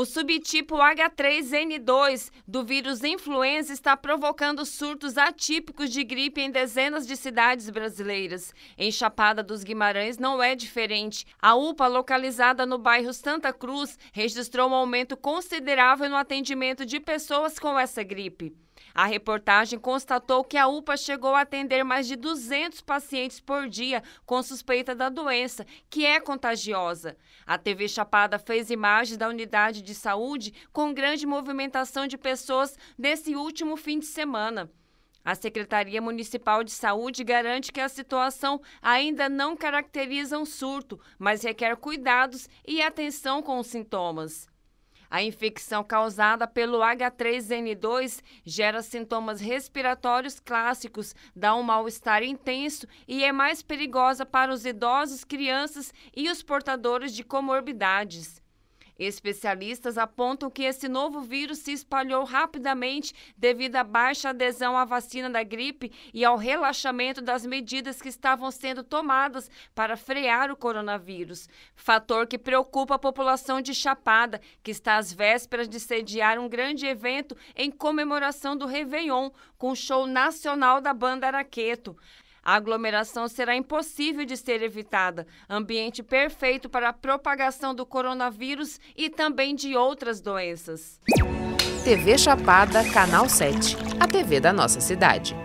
O subtipo H3N2 do vírus influenza está provocando surtos atípicos de gripe em dezenas de cidades brasileiras. Em Chapada dos Guimarães não é diferente. A UPA, localizada no bairro Santa Cruz, registrou um aumento considerável no atendimento de pessoas com essa gripe. A reportagem constatou que a UPA chegou a atender mais de 200 pacientes por dia com suspeita da doença, que é contagiosa. A TV Chapada fez imagens da unidade de saúde com grande movimentação de pessoas nesse último fim de semana. A Secretaria Municipal de Saúde garante que a situação ainda não caracteriza um surto, mas requer cuidados e atenção com os sintomas. A infecção causada pelo H3N2 gera sintomas respiratórios clássicos, dá um mal-estar intenso e é mais perigosa para os idosos, crianças e os portadores de comorbidades. Especialistas apontam que esse novo vírus se espalhou rapidamente devido à baixa adesão à vacina da gripe e ao relaxamento das medidas que estavam sendo tomadas para frear o coronavírus. Fator que preocupa a população de Chapada, que está às vésperas de sediar um grande evento em comemoração do Réveillon, com show nacional da banda Araqueto. A aglomeração será impossível de ser evitada, ambiente perfeito para a propagação do coronavírus e também de outras doenças. TV Chapada, Canal 7, a TV da nossa cidade.